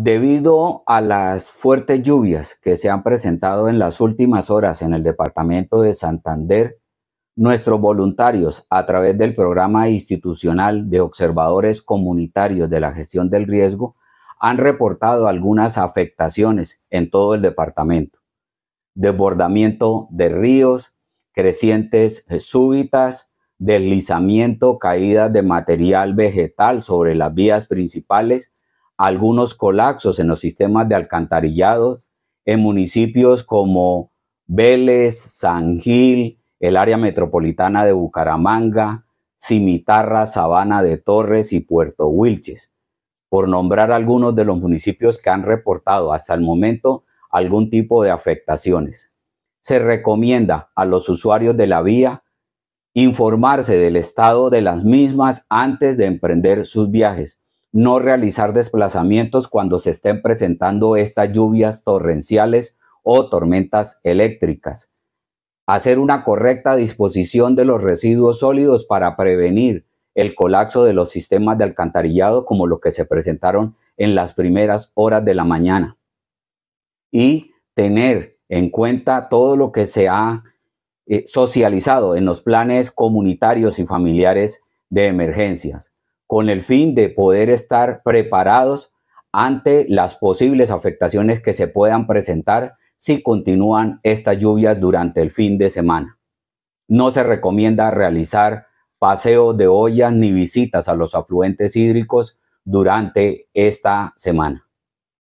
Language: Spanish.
Debido a las fuertes lluvias que se han presentado en las últimas horas en el departamento de Santander, nuestros voluntarios, a través del programa institucional de observadores comunitarios de la gestión del riesgo, han reportado algunas afectaciones en todo el departamento. Desbordamiento de ríos, crecientes súbitas, deslizamiento, caídas de material vegetal sobre las vías principales, algunos colapsos en los sistemas de alcantarillado en municipios como Vélez, San Gil, el área metropolitana de Bucaramanga, Cimitarra, Sabana de Torres y Puerto Wilches, por nombrar algunos de los municipios que han reportado hasta el momento algún tipo de afectaciones. Se recomienda a los usuarios de la vía informarse del estado de las mismas antes de emprender sus viajes, no realizar desplazamientos cuando se estén presentando estas lluvias torrenciales o tormentas eléctricas. Hacer una correcta disposición de los residuos sólidos para prevenir el colapso de los sistemas de alcantarillado como lo que se presentaron en las primeras horas de la mañana. Y tener en cuenta todo lo que se ha eh, socializado en los planes comunitarios y familiares de emergencias con el fin de poder estar preparados ante las posibles afectaciones que se puedan presentar si continúan estas lluvias durante el fin de semana. No se recomienda realizar paseos de ollas ni visitas a los afluentes hídricos durante esta semana.